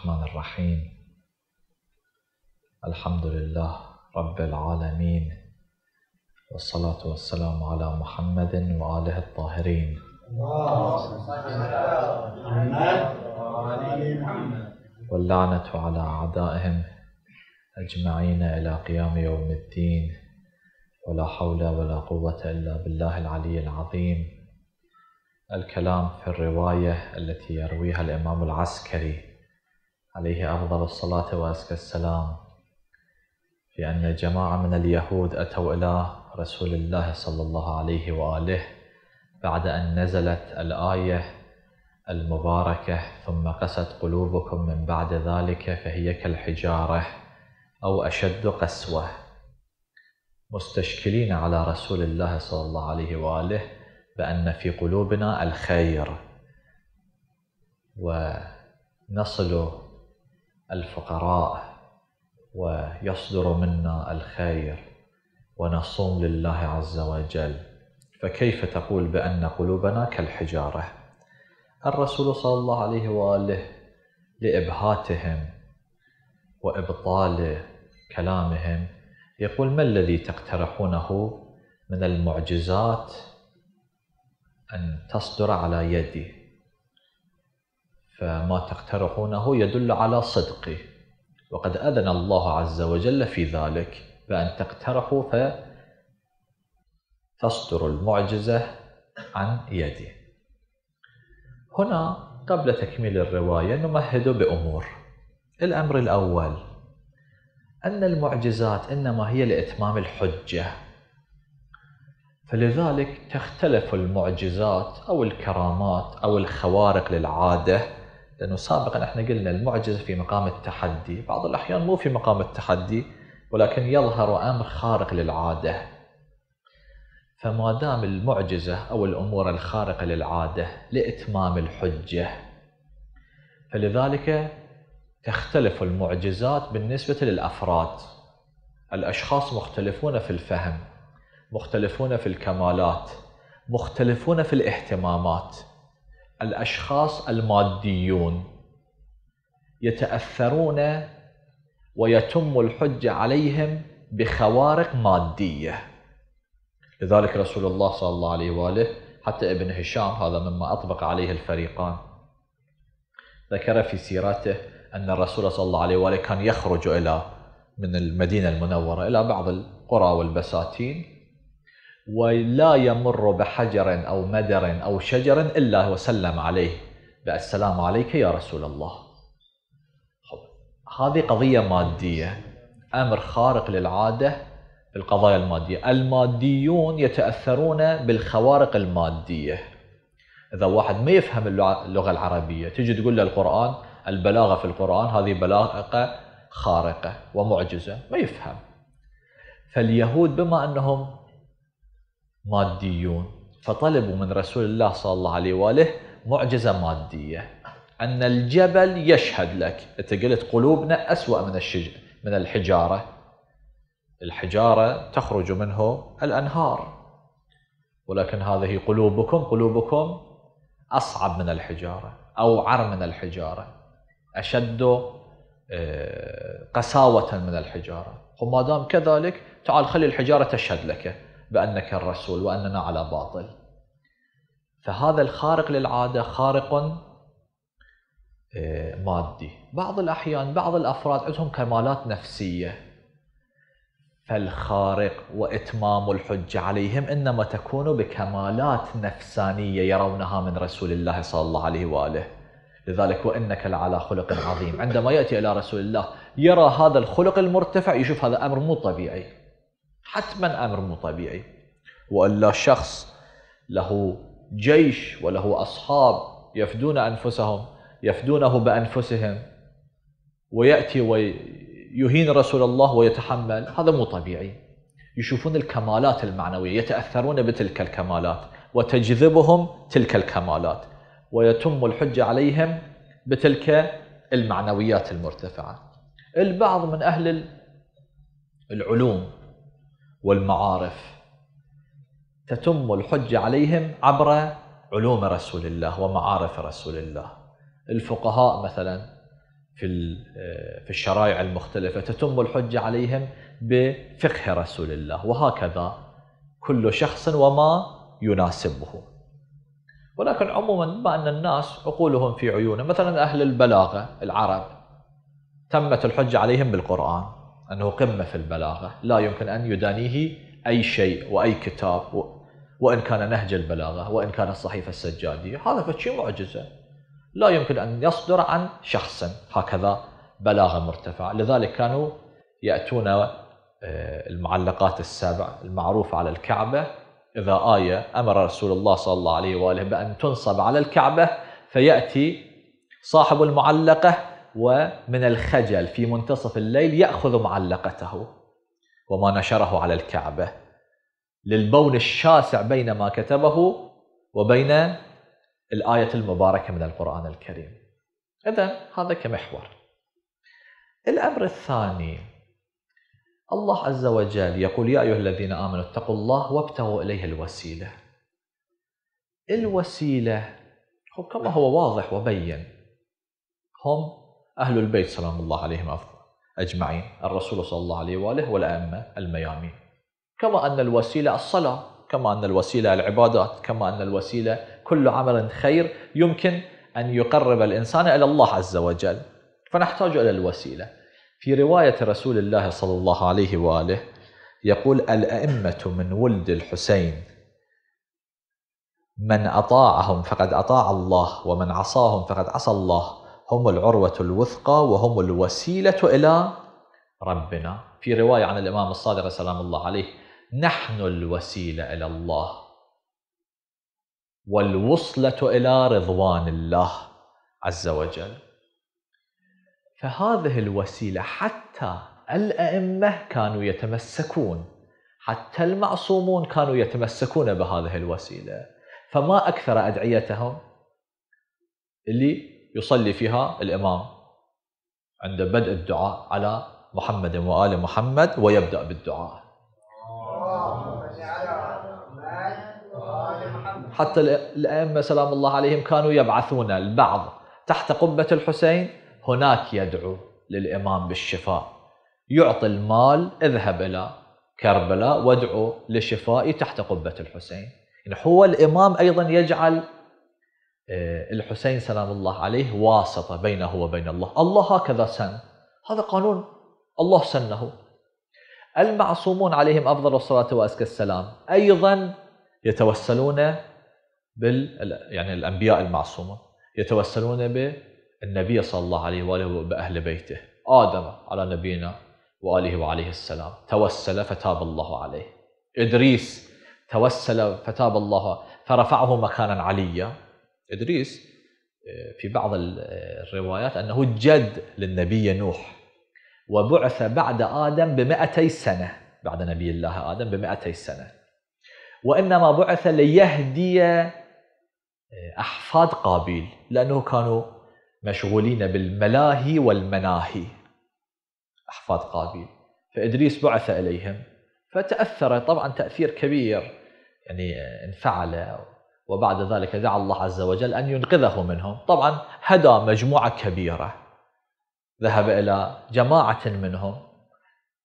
الرحمن الرحيم الحمد لله رب العالمين والصلاة والسلام على محمد وآله الطاهرين واللعنة على أعدائهم أجمعين إلى قيام يوم الدين ولا حول ولا قوة إلا بالله العلي العظيم الكلام في الرواية التي يرويها الإمام العسكري عليه أفضل الصلاة وأزكى السلام في أن جماعة من اليهود أتوا إلى رسول الله صلى الله عليه وآله بعد أن نزلت الآية المباركة ثم قست قلوبكم من بعد ذلك فهي كالحجارة أو أشد قسوة مستشكلين على رسول الله صلى الله عليه وآله بأن في قلوبنا الخير ونصل الفقراء ويصدر منا الخير ونصوم لله عز وجل فكيف تقول بأن قلوبنا كالحجارة الرسول صلى الله عليه وآله لإبهاتهم وإبطال كلامهم يقول ما الذي تقترحونه من المعجزات أن تصدر على يدي فما تقترحونه يدل على صدقي وقد أذن الله عز وجل في ذلك بأن تقترحوا فتصدر المعجزة عن يدي هنا قبل تكميل الرواية نمهد بأمور الأمر الأول أن المعجزات إنما هي لإتمام الحجة فلذلك تختلف المعجزات أو الكرامات أو الخوارق للعادة لأنه سابقا احنا قلنا المعجزة في مقام التحدي بعض الأحيان مو في مقام التحدي ولكن يظهر أمر خارق للعادة فما دام المعجزة أو الأمور الخارقة للعادة لإتمام الحجة فلذلك تختلف المعجزات بالنسبة للأفراد الأشخاص مختلفون في الفهم مختلفون في الكمالات مختلفون في الاهتمامات الاشخاص الماديون يتاثرون ويتم الحجه عليهم بخوارق ماديه لذلك رسول الله صلى الله عليه واله حتى ابن هشام هذا مما اطبق عليه الفريقان ذكر في سيرته ان الرسول صلى الله عليه واله كان يخرج الى من المدينه المنوره الى بعض القرى والبساتين ولا يمر بحجر أو مدر أو شجر إلا وسلم عليه السلام عليك يا رسول الله هذه قضية مادية أمر خارق للعادة في القضايا المادية الماديون يتأثرون بالخوارق المادية إذا واحد ما يفهم اللغة العربية تجي تقول له القرآن البلاغة في القرآن هذه بلاغة خارقة ومعجزة ما يفهم فاليهود بما أنهم ماديون فطلبوا من رسول الله صلى الله عليه واله معجزه ماديه ان الجبل يشهد لك انت قلت قلوبنا اسوا من الشج... من الحجاره الحجاره تخرج منه الانهار ولكن هذه قلوبكم قلوبكم اصعب من الحجاره اوعر من الحجاره اشد آه، قساوه من الحجاره وما دام كذلك تعال خلي الحجاره تشهد لك بأنك الرسول وأننا على باطل فهذا الخارق للعادة خارق آه، مادي بعض الأحيان بعض الأفراد عندهم كمالات نفسية فالخارق وإتمام الحجة عليهم إنما تكون بكمالات نفسانية يرونها من رسول الله صلى الله عليه وآله لذلك وإنك لعلى خلق عظيم عندما يأتي إلى رسول الله يرى هذا الخلق المرتفع يشوف هذا أمر مو طبيعي حتما امر مو طبيعي والا شخص له جيش وله اصحاب يفدون انفسهم يفدونه بانفسهم وياتي ويهين رسول الله ويتحمل هذا مو طبيعي يشوفون الكمالات المعنويه يتاثرون بتلك الكمالات وتجذبهم تلك الكمالات ويتم الحجه عليهم بتلك المعنويات المرتفعه البعض من اهل العلوم والمعارف تتم الحجة عليهم عبر علوم رسول الله ومعارف رسول الله الفقهاء مثلا في آه، في الشرائع المختلفة تتم الحجة عليهم بفقه رسول الله وهكذا كل شخص وما يناسبه ولكن عموما بما أن الناس عقولهم في عيونه مثلا أهل البلاغة العرب تمت الحجة عليهم بالقرآن أنه قمة في البلاغة لا يمكن أن يدانيه أي شيء وأي كتاب وإن كان نهج البلاغة وإن كان الصحيفة السجادية هذا فشي معجزة لا يمكن أن يصدر عن شخص هكذا بلاغة مرتفعة لذلك كانوا يأتون آه، المعلقات السبع المعروفة على الكعبة إذا آية أمر رسول الله صلى الله عليه وآله بأن تنصب على الكعبة فيأتي صاحب المعلقة ومن الخجل في منتصف الليل يأخذ معلقته وما نشره على الكعبة للبون الشاسع بين ما كتبه وبين الآية المباركة من القرآن الكريم إذا هذا كمحور الأمر الثاني الله عز وجل يقول يا أيها الذين آمنوا اتقوا الله وابتغوا إليه الوسيلة الوسيلة كما هو واضح وبين هم أهل البيت سلام الله عليهم أفضل أجمعين الرسول صلى الله عليه وآله والأئمة الميامين كما أن الوسيلة الصلاة كما أن الوسيلة العبادات كما أن الوسيلة كل عمل خير يمكن أن يقرب الإنسان إلى الله عز وجل فنحتاج إلى الوسيلة في رواية رسول الله صلى الله عليه وآله يقول الأئمة من ولد الحسين من أطاعهم فقد أطاع الله ومن عصاهم فقد عصى الله هم العروة الوثقى وهم الوسيلة إلى ربنا في رواية عن الإمام الصادق سلام الله عليه نحن الوسيلة إلى الله والوصلة إلى رضوان الله عز وجل فهذه الوسيلة حتى الأئمة كانوا يتمسكون حتى المعصومون كانوا يتمسكون بهذه الوسيلة فما أكثر أدعيتهم اللي يصلي فيها الإمام عند بدء الدعاء على محمد وآل محمد ويبدأ بالدعاء حتى الأئمة سلام الله عليهم كانوا يبعثون البعض تحت قبة الحسين هناك يدعو للإمام بالشفاء يعطي المال اذهب إلى كربلاء وادعو لشفائي تحت قبة الحسين يعني هو الإمام أيضا يجعل آه، الحسين سلام الله عليه واسطة بينه وبين الله الله هكذا سن هذا قانون الله سنه المعصومون عليهم أفضل الصلاة وأزكى السلام أيضا يتوسلون بال يعني الأنبياء المعصومون يتوسلون بالنبي صلى الله عليه وآله وبأهل بيته آدم على نبينا وآله وعليه السلام توسل فتاب الله عليه إدريس توسل فتاب الله فرفعه مكانا عليا إدريس آه، في بعض آه، الروايات أنه جد للنبي نوح وبعث بعد آدم بمئتي سنة بعد نبي الله آدم بمئتي سنة وإنما بعث ليهدي آه، أحفاد قابيل لأنه كانوا مشغولين بالملاهي والمناهي أحفاد قابيل فإدريس بعث إليهم فتأثر طبعا تأثير كبير يعني انفعل وبعد ذلك دعا الله عز وجل أن ينقذه منهم طبعا هدى مجموعة كبيرة ذهب إلى جماعة منهم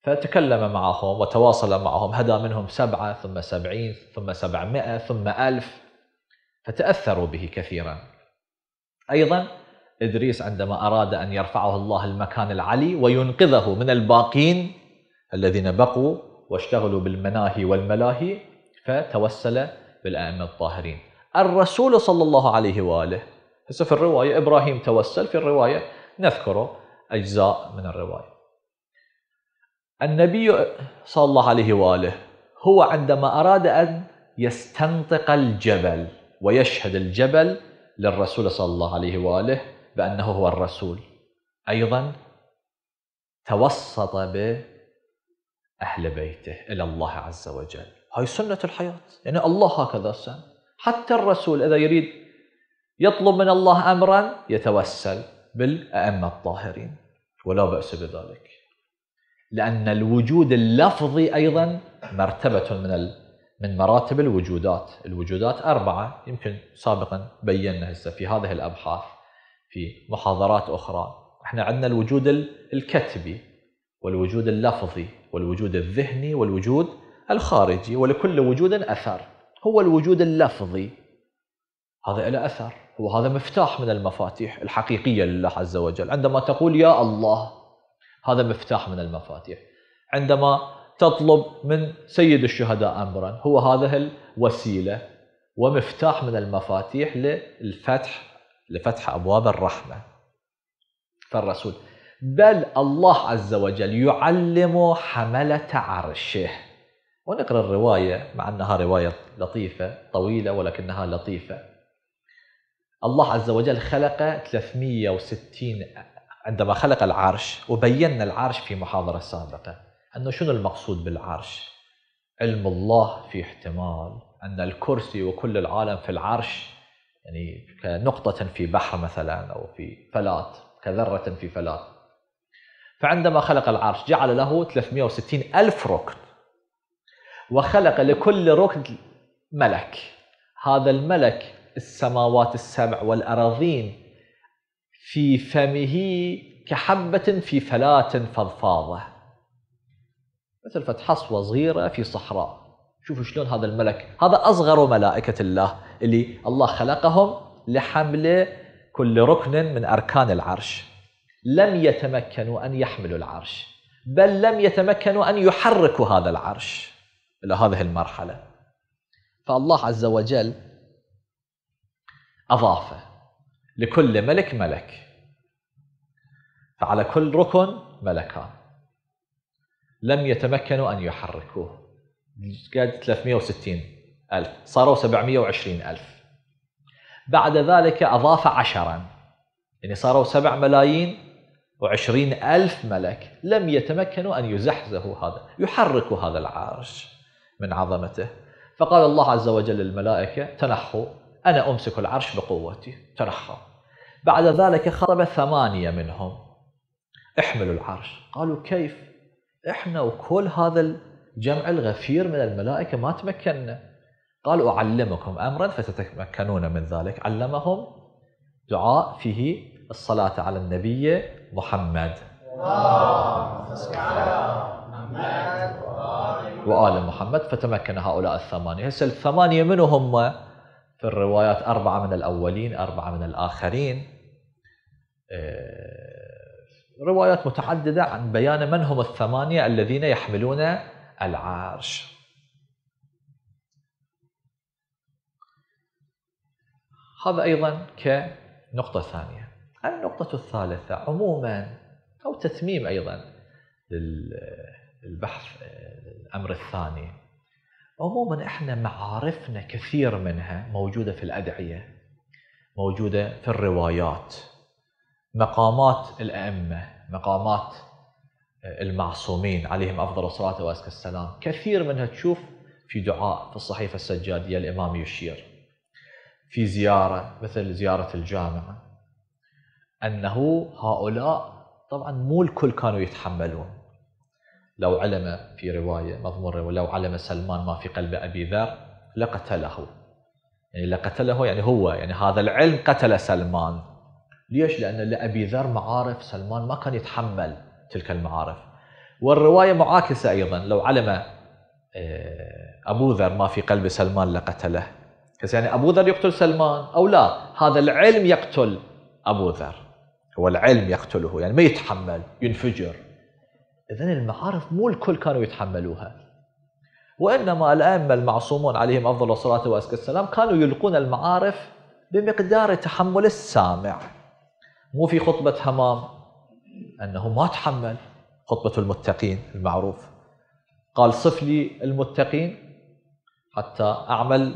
فتكلم معهم وتواصل معهم هدى منهم سبعة ثم سبعين ثم سبعمائة ثم ألف فتأثروا به كثيرا أيضا إدريس عندما أراد أن يرفعه الله المكان العلي وينقذه من الباقين الذين بقوا واشتغلوا بالمناهي والملاهي فتوسل بالأئمة الطاهرين الرسول صلى الله عليه وآله هسه في الرواية إبراهيم توسل في الرواية نذكره أجزاء من الرواية النبي صلى الله عليه وآله هو عندما أراد أن يستنطق الجبل ويشهد الجبل للرسول صلى الله عليه وآله بأنه هو الرسول أيضا توسط اهل بيته إلى الله عز وجل هاي سنة الحياة يعني الله هكذا سن حتى الرسول إذا يريد يطلب من الله أمرا يتوسل بالأئمة الطاهرين ولا بأس بذلك لأن الوجود اللفظي أيضا مرتبة من من مراتب الوجودات الوجودات أربعة يمكن سابقا بينا هسه في هذه الأبحاث في محاضرات أخرى احنا عندنا الوجود الكتبي والوجود اللفظي والوجود الذهني والوجود الخارجي ولكل وجود أثر هو الوجود اللفظي هذا له أثر هو هذا مفتاح من المفاتيح الحقيقية لله عز وجل عندما تقول يا الله هذا مفتاح من المفاتيح عندما تطلب من سيد الشهداء أمرا هو هذا الوسيلة ومفتاح من المفاتيح للفتح لفتح أبواب الرحمة فالرسول بل الله عز وجل يعلم حملة عرشه ونقرأ الرواية مع أنها رواية لطيفة طويلة ولكنها لطيفة الله عز وجل خلق 360 عندما خلق العرش وبينا العرش في محاضرة سابقة أنه شنو المقصود بالعرش علم الله في احتمال أن الكرسي وكل العالم في العرش يعني كنقطة في بحر مثلا أو في فلات كذرة في فلات فعندما خلق العرش جعل له 360 ألف ركن وخلق لكل ركن ملك هذا الملك السماوات السبع والأراضين في فمه كحبة في فلاة فضفاضة مثل فتحة صغيرة في صحراء شوفوا شلون هذا الملك هذا أصغر ملائكة الله اللي الله خلقهم لحمل كل ركن من أركان العرش لم يتمكنوا أن يحملوا العرش بل لم يتمكنوا أن يحركوا هذا العرش إلى هذه المرحلة فالله عز وجل أضاف لكل ملك ملك فعلى كل ركن ملكان لم يتمكنوا أن يحركوه قد 360 ألف صاروا 720 ألف بعد ذلك أضاف عشرا يعني صاروا 7 ملايين و20 ألف ملك لم يتمكنوا أن يزحزحوا هذا يحركوا هذا العرش من عظمته فقال الله عز وجل للملائكة تنحوا أنا أمسك العرش بقوتي تنحوا بعد ذلك خطب ثمانية منهم احملوا العرش قالوا كيف احنا وكل هذا الجمع الغفير من الملائكة ما تمكنا قال أعلمكم أمرا فتتمكنون من ذلك علمهم دعاء فيه الصلاة على النبي محمد الله وآل محمد فتمكن هؤلاء الثمانية هسه الثمانية من هم في الروايات أربعة من الأولين أربعة من الآخرين آه، روايات متعددة عن بيان من هم الثمانية الذين يحملون العرش هذا أيضا كنقطة ثانية النقطة الثالثة عموما أو تتميم أيضا لل البحث آه، الأمر الثاني عموما احنا معارفنا كثير منها موجودة في الأدعية موجودة في الروايات مقامات الأئمة مقامات آه، المعصومين عليهم أفضل الصلاة وأزكى السلام كثير منها تشوف في دعاء في الصحيفة السجادية الإمام يشير في زيارة مثل زيارة الجامعة أنه هؤلاء طبعا مو الكل كانوا يتحملون لو علم في رواية مضمون ولو علم سلمان ما في قلب أبي ذر لقتله يعني لقتله يعني هو يعني هذا العلم قتل سلمان ليش؟ لأن لأبي ذر معارف سلمان ما كان يتحمل تلك المعارف والرواية معاكسة أيضا لو علم آه، أبو ذر ما في قلب سلمان لقتله يعني أبو ذر يقتل سلمان أو لا هذا العلم يقتل أبو ذر هو العلم يقتله يعني ما يتحمل ينفجر إذا المعارف مو الكل كانوا يتحملوها وإنما الأئمة المعصومون عليهم أفضل الصلاة وأزكى السلام كانوا يلقون المعارف بمقدار تحمل السامع مو في خطبة حمام أنه ما تحمل خطبة المتقين المعروف قال صف لي المتقين حتى أعمل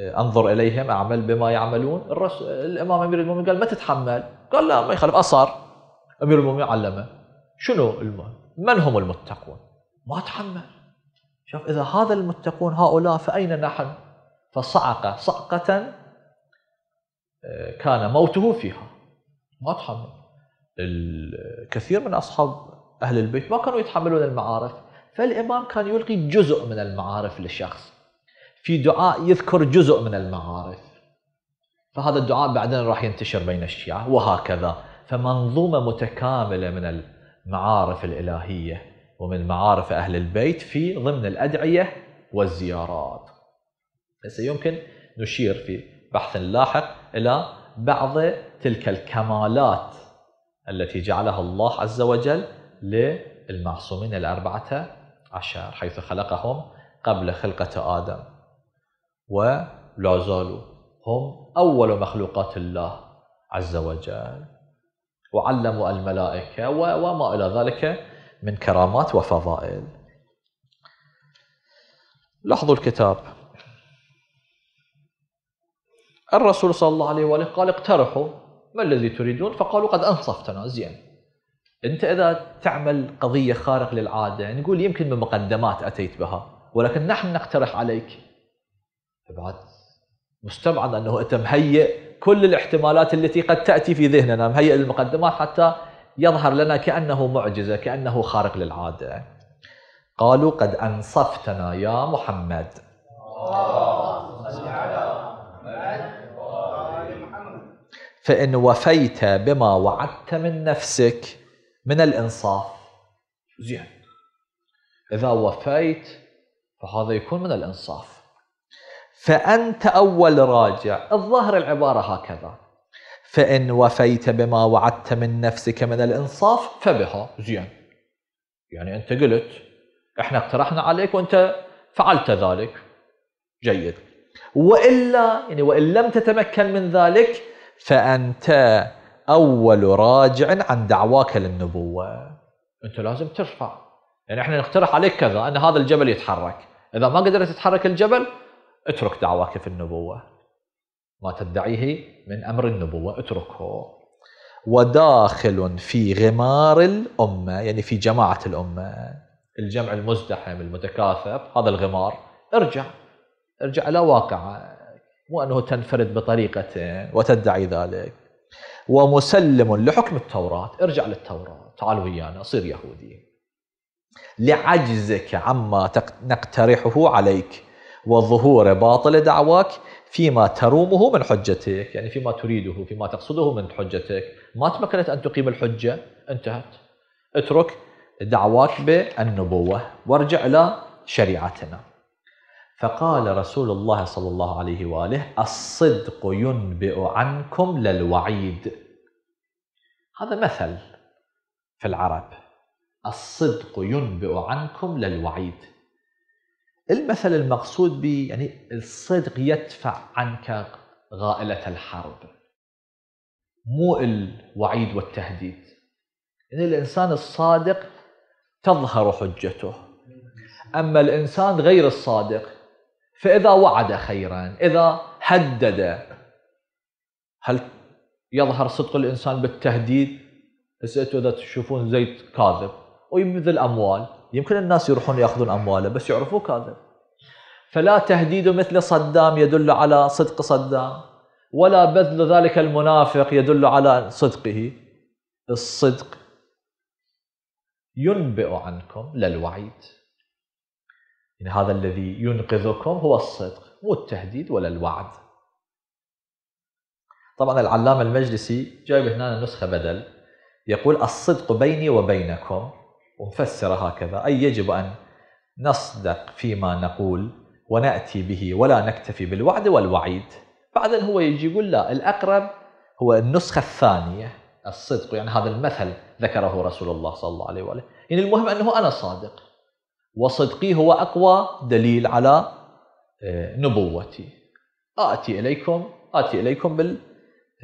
أنظر إليهم أعمل بما يعملون الرسول الإمام أمير المؤمنين قال ما تتحمل قال لا ما يخالف أصر أمير المؤمنين علمه شنو المهم من هم المتقون ما تحمل شوف إذا هذا المتقون هؤلاء فأين نحن فصعق صعقة آه، كان موته فيها ما تحمل الكثير من أصحاب أهل البيت ما كانوا يتحملون المعارف فالإمام كان يلقي جزء من المعارف للشخص في دعاء يذكر جزء من المعارف فهذا الدعاء بعدين راح ينتشر بين الشيعة وهكذا فمنظومة متكاملة من المعارف الإلهية ومن معارف أهل البيت في ضمن الأدعية والزيارات يمكن نشير في بحث لاحق إلى بعض تلك الكمالات التي جعلها الله عز وجل للمعصومين الأربعة عشر حيث خلقهم قبل خلقة آدم ولا زالوا هم أول مخلوقات الله عز وجل وعلموا الملائكة وما إلى ذلك من كرامات وفضائل لاحظوا الكتاب الرسول صلى الله عليه وآله قال اقترحوا ما الذي تريدون فقالوا قد أنصفتنا زين أنت إذا تعمل قضية خارق للعادة نقول يعني يمكن من مقدمات أتيت بها ولكن نحن نقترح عليك بعد مستبعد أنه أنت مهيئ كل الاحتمالات التي قد تأتي في ذهننا مهيئ نعم. المقدمات حتى يظهر لنا كأنه معجزة كأنه خارق للعادة قالوا قد أنصفتنا يا محمد فإن وفيت بما وعدت من نفسك من الإنصاف زين إذا وفيت فهذا يكون من الإنصاف فأنت أول راجع الظاهر العبارة هكذا فإن وفيت بما وعدت من نفسك من الإنصاف فبها زين يعني أنت قلت إحنا اقترحنا عليك وأنت فعلت ذلك جيد وإلا يعني وإن لم تتمكن من ذلك فأنت أول راجع عن دعواك للنبوة أنت لازم ترفع يعني إحنا نقترح عليك كذا أن هذا الجبل يتحرك إذا ما قدرت تتحرك الجبل اترك دعواك في النبوة ما تدعيه من أمر النبوة اتركه وداخل في غمار الأمة يعني في جماعة الأمة الجمع المزدحم المتكاثف هذا الغمار ارجع ارجع إلى واقعك مو أنه تنفرد بطريقة وتدعي ذلك ومسلم لحكم التوراة ارجع للتوراة تعال ويانا صير يهودي لعجزك عما نقترحه عليك وظهور باطل دعواك فيما ترومه من حجتك يعني فيما تريده فيما تقصده من حجتك ما تمكنت أن تقيم الحجة انتهت اترك دعواك بالنبوة وارجع إلى شريعتنا فقال رسول الله صلى الله عليه وآله الصدق ينبئ عنكم للوعيد هذا مثل في العرب الصدق ينبئ عنكم للوعيد المثل المقصود به يعني الصدق يدفع عنك غائلة الحرب مو الوعيد والتهديد يعني الإنسان الصادق تظهر حجته أما الإنسان غير الصادق فإذا وعد خيرا إذا هدد هل يظهر صدق الإنسان بالتهديد؟ إذا تشوفون زيد كاذب ويبذل أموال يمكن الناس يروحون ياخذون امواله بس يعرفوه كاذب فلا تهديد مثل صدام يدل على صدق صدام ولا بذل ذلك المنافق يدل على صدقه الصدق ينبئ عنكم للوعيد يعني هذا الذي ينقذكم هو الصدق مو التهديد ولا الوعد طبعا العلامة المجلسي جايب هنا نسخة بدل يقول الصدق بيني وبينكم وفسر هكذا أي يجب أن نصدق فيما نقول ونأتي به ولا نكتفي بالوعد والوعيد بعدين هو يجي يقول لا الأقرب هو النسخة الثانية الصدق يعني هذا المثل ذكره رسول الله صلى الله عليه وآله يعني المهم أنه أنا صادق وصدقي هو أقوى دليل على آه، نبوتي آتي إليكم آتي إليكم بال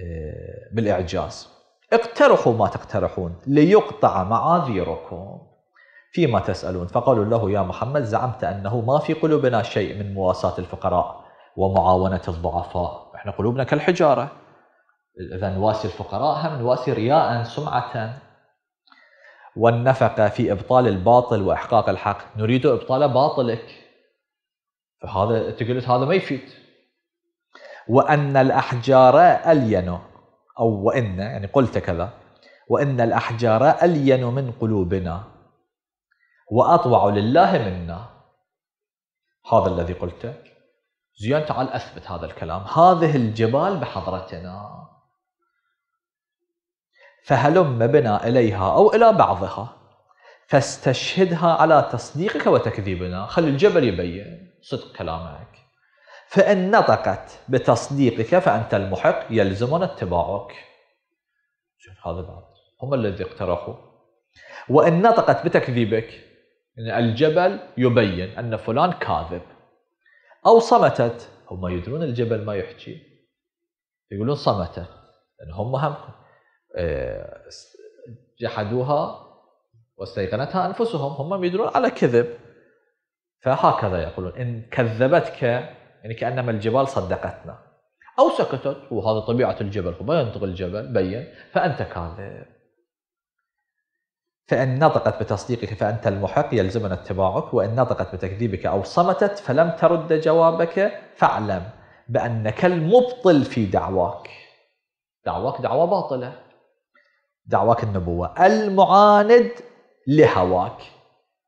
آه، بالإعجاز اقترحوا ما تقترحون ليقطع معاذيركم فيما تسألون فقالوا له يا محمد زعمت أنه ما في قلوبنا شيء من مواساة الفقراء ومعاونة الضعفاء احنا قلوبنا كالحجارة إذا نواسي الفقراء هم نواسي رياء سمعة والنفقة في إبطال الباطل وإحقاق الحق نريد إبطال باطلك فهذا تقول هذا ما يفيد وأن الأحجار ألينه أو وإن يعني قلت كذا وإن الأحجار ألين من قلوبنا وأطوع لله منا هذا الذي قلته زين تعال أثبت هذا الكلام هذه الجبال بحضرتنا فهلم بنا إليها أو إلى بعضها فاستشهدها على تصديقك وتكذيبنا خلي الجبل يبين صدق كلامك فإن نطقت بتصديقك فأنت المحق يلزمنا اتباعك شوف هذا بعد هم الذي اقترحوا وإن نطقت بتكذيبك إن يعني الجبل يبين أن فلان كاذب أو صمتت هم يدرون الجبل ما يحكي يقولون صمتة لأن هم هم آه، جحدوها واستيقنتها أنفسهم هم يدرون على كذب فهكذا يقولون إن كذبتك يعني كانما الجبال صدقتنا او سكتت وهذا طبيعه الجبل ما ينطق الجبل بين فانت كاذب فإن نطقت بتصديقك فأنت المحق يلزمنا اتباعك وإن نطقت بتكذيبك أو صمتت فلم ترد جوابك فاعلم بأنك المبطل في دعواك دعواك دعوة باطلة دعواك النبوة المعاند لهواك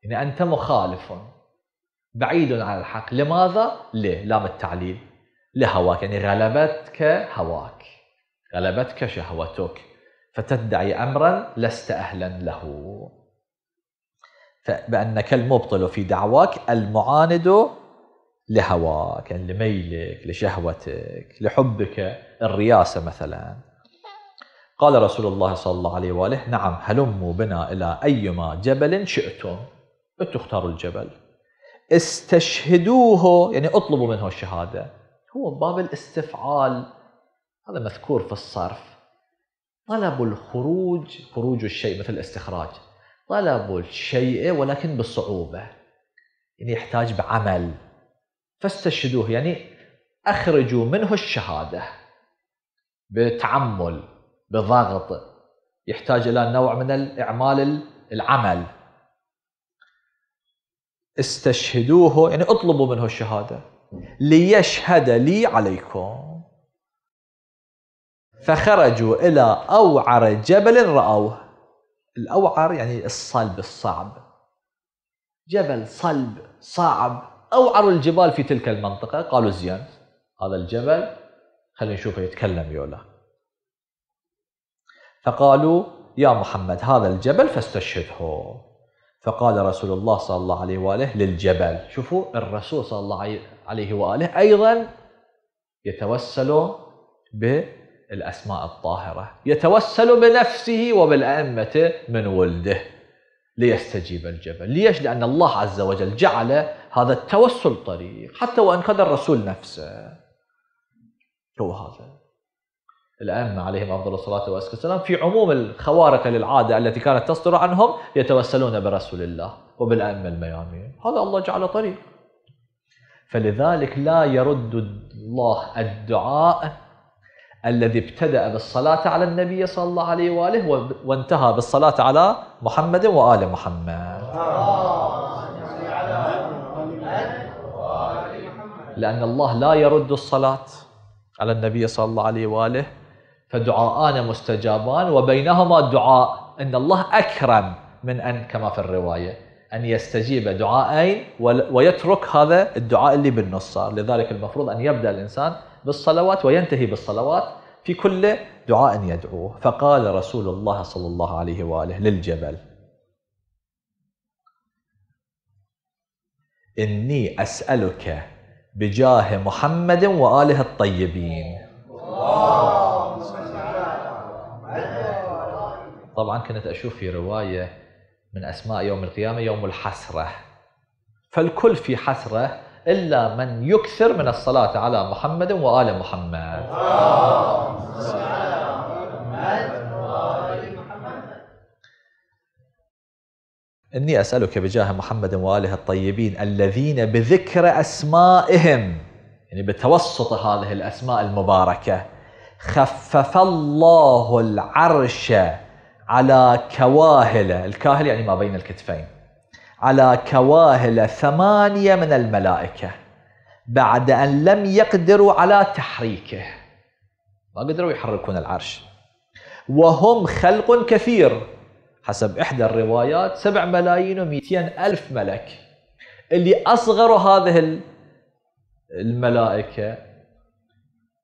يعني أنت مخالف بعيد عن الحق لماذا؟ ليه؟ لام التعليل لهواك يعني غلبتك هواك غلبتك شهوتك فتدعي أمرا لست أهلا له فبأنك المبطل في دعواك المعاند لهواك يعني لميلك لشهوتك لحبك الرياسة مثلا قال رسول الله صلى الله عليه وآله نعم هلموا بنا إلى أيما جبل شئتم أنتم اختاروا الجبل استشهدوه يعني اطلبوا منه الشهادة هو باب الاستفعال هذا مذكور في الصرف طلبوا الخروج خروج الشيء مثل الاستخراج طلبوا الشيء ولكن بصعوبة يعني يحتاج بعمل فاستشهدوه يعني أخرجوا منه الشهادة بتعمل بضغط يحتاج إلى نوع من الإعمال العمل استشهدوه يعني اطلبوا منه الشهادة ليشهد لي عليكم فخرجوا إلى أوعر جبل رأوه الأوعر يعني الصلب الصعب جبل صلب صعب أوعر الجبال في تلك المنطقة قالوا زين هذا الجبل خلينا نشوفه يتكلم يولا فقالوا يا محمد هذا الجبل فاستشهده فقال رسول الله صلى الله عليه وآله للجبل شوفوا الرسول صلى الله عليه وآله أيضا يتوسل بالأسماء الطاهرة يتوسل بنفسه وبالأئمة من ولده ليستجيب الجبل ليش؟ لأن الله عز وجل جعل هذا التوسل طريق حتى وإن كان الرسول نفسه هو هذا الأئمة عليهم أفضل الصلاة والسلام في عموم الخوارق للعادة التي كانت تصدر عنهم يتوسلون برسول الله وبالأئمة الميامين هذا الله جعل طريق فلذلك لا يرد الله الدعاء الذي ابتدأ بالصلاة على النبي صلى الله عليه وآله وانتهى بالصلاة على محمد وآل محمد لأن الله لا يرد الصلاة على النبي صلى الله عليه وآله فدعاءان مستجابان وبينهما دعاء أن الله أكرم من أن كما في الرواية أن يستجيب دعاءين ويترك هذا الدعاء اللي بالنص صار لذلك المفروض أن يبدأ الإنسان بالصلوات وينتهي بالصلوات في كل دعاء يدعوه فقال رسول الله صلى الله عليه وآله للجبل إني أسألك بجاه محمد وآله الطيبين طبعا كنت أشوف في رواية من أسماء يوم القيامة يوم الحسرة فالكل في حسرة إلا من يكثر من الصلاة على محمد وآل محمد إني أسألك بجاه محمد وآله الطيبين الذين بذكر أسمائهم يعني بتوسط هذه الأسماء المباركة خفف الله العرش على كواهلة الكاهل يعني ما بين الكتفين على كواهل ثمانية من الملائكة بعد أن لم يقدروا على تحريكه ما قدروا يحركون العرش وهم خلق كثير حسب إحدى الروايات سبع ملايين ومئتين ألف ملك اللي أصغروا هذه الملائكة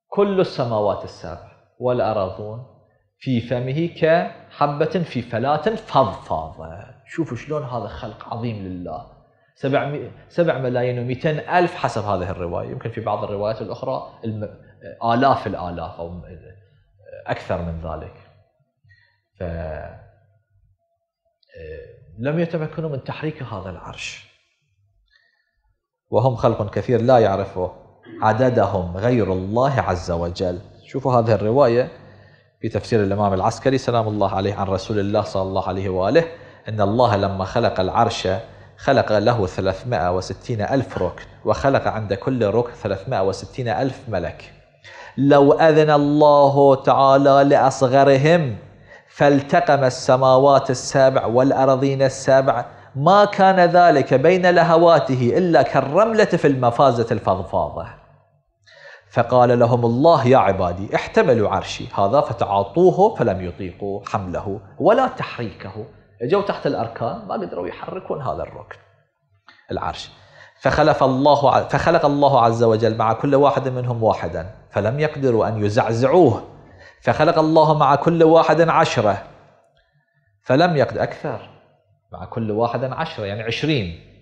كل السماوات السبع والأراضون في فمه كحبة في فلاة فضفاضة شوفوا شلون هذا خلق عظيم لله سبع, سبع ملايين ومئتين ألف حسب هذه الرواية يمكن في بعض الروايات الأخرى آلاف الآلاف أو أكثر من ذلك ف لم يتمكنوا من تحريك هذا العرش وهم خلق كثير لا يعرفوا عددهم غير الله عز وجل شوفوا هذه الرواية في تفسير الإمام العسكري سلام الله عليه عن رسول الله صلى الله عليه وآله إن الله لما خلق العرش خلق له 360 ألف ركن وخلق عند كل ركن 360 ألف ملك لو أذن الله تعالى لأصغرهم فالتقم السماوات السبع والأرضين السبع ما كان ذلك بين لهواته إلا كالرملة في المفازة الفضفاضة فقال لهم الله يا عبادي احتملوا عرشي هذا فتعاطوه فلم يطيقوا حمله ولا تحريكه اجوا تحت الاركان ما قدروا يحركون هذا الركن العرش فخلف الله فخلق الله عز وجل مع كل واحد منهم واحدا فلم يقدروا ان يزعزعوه فخلق الله مع كل واحد عشره فلم يقدر اكثر مع كل واحد عشره يعني عشرين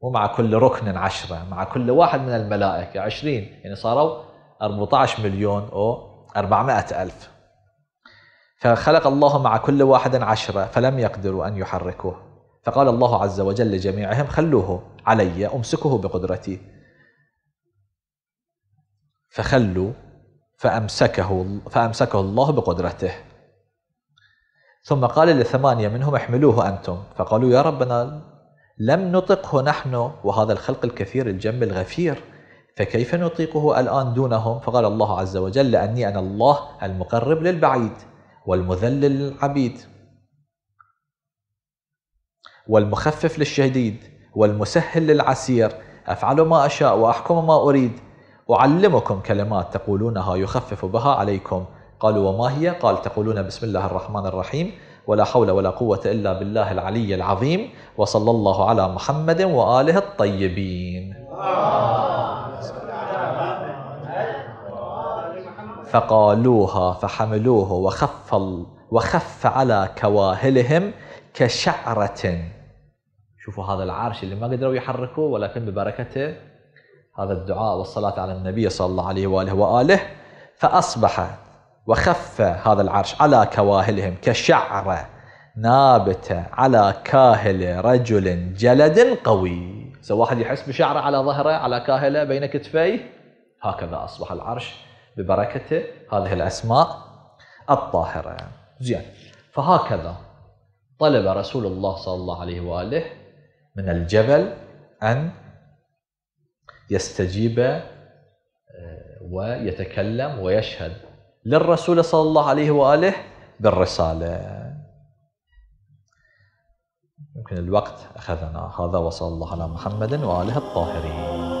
ومع كل ركن عشرة مع كل واحد من الملائكة عشرين يعني صاروا 14 مليون و 400 ألف فخلق الله مع كل واحد عشرة فلم يقدروا أن يحركوه فقال الله عز وجل لجميعهم خلوه علي أمسكه بقدرتي فخلوا فأمسكه, فأمسكه الله بقدرته ثم قال لثمانية منهم احملوه أنتم فقالوا يا ربنا لم نطقه نحن وهذا الخلق الكثير الجم الغفير فكيف نطيقه الآن دونهم فقال الله عز وجل أني أنا الله المقرب للبعيد والمذلل للعبيد والمخفف للشديد والمسهل للعسير أفعل ما أشاء وأحكم ما أريد أعلمكم كلمات تقولونها يخفف بها عليكم قالوا وما هي؟ قال تقولون بسم الله الرحمن الرحيم ولا حول ولا قوة إلا بالله العلي العظيم وصلى الله على محمد وآله الطيبين فقالوها فحملوه وخف وخف على كواهلهم كشعرة شوفوا هذا العرش اللي ما قدروا يحركوه ولكن ببركته هذا الدعاء والصلاة على النبي صلى الله عليه وآله وآله فأصبح وخف هذا العرش على كواهلهم كشعرة نابتة على كاهل رجل جلد قوي سواء واحد يحس بشعره على ظهره على كاهله بين كتفيه هكذا أصبح العرش ببركة هذه الأسماء الطاهرة زين فهكذا طلب رسول الله صلى الله عليه وآله من الجبل أن يستجيب آه، ويتكلم ويشهد للرسول صلى الله عليه واله بالرساله. يمكن الوقت اخذنا هذا وصلى الله على محمد واله الطاهرين.